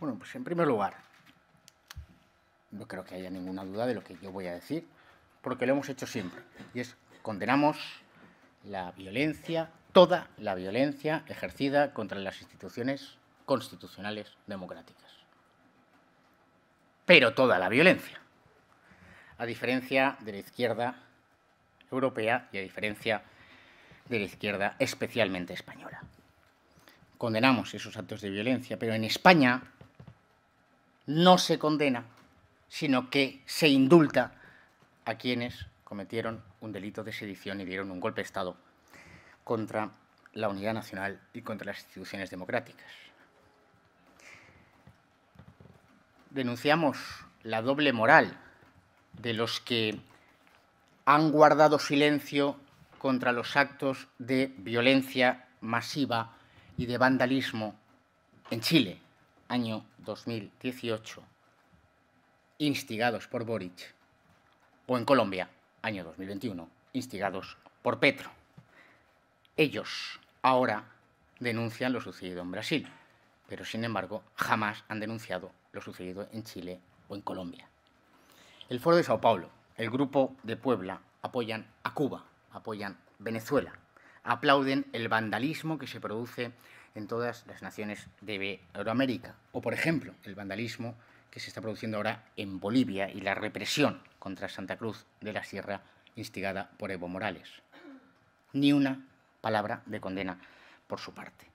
Bueno, pues en primer lugar, no creo que haya ninguna duda de lo que yo voy a decir, porque lo hemos hecho siempre, y es condenamos la violencia, toda la violencia ejercida contra las instituciones constitucionales democráticas. Pero toda la violencia, a diferencia de la izquierda europea y a diferencia de la izquierda especialmente española. Condenamos esos actos de violencia, pero en España no se condena, sino que se indulta a quienes cometieron un delito de sedición y dieron un golpe de Estado contra la unidad nacional y contra las instituciones democráticas. Denunciamos la doble moral de los que han guardado silencio contra los actos de violencia masiva y de vandalismo en Chile, año 2018, instigados por Boric, o en Colombia, año 2021, instigados por Petro. Ellos ahora denuncian lo sucedido en Brasil, pero sin embargo jamás han denunciado lo sucedido en Chile o en Colombia. El Foro de Sao Paulo, el Grupo de Puebla apoyan a Cuba, apoyan Venezuela, aplauden el vandalismo que se produce en todas las naciones de Euroamérica O, por ejemplo, el vandalismo que se está produciendo ahora en Bolivia y la represión contra Santa Cruz de la Sierra instigada por Evo Morales. Ni una palabra de condena por su parte.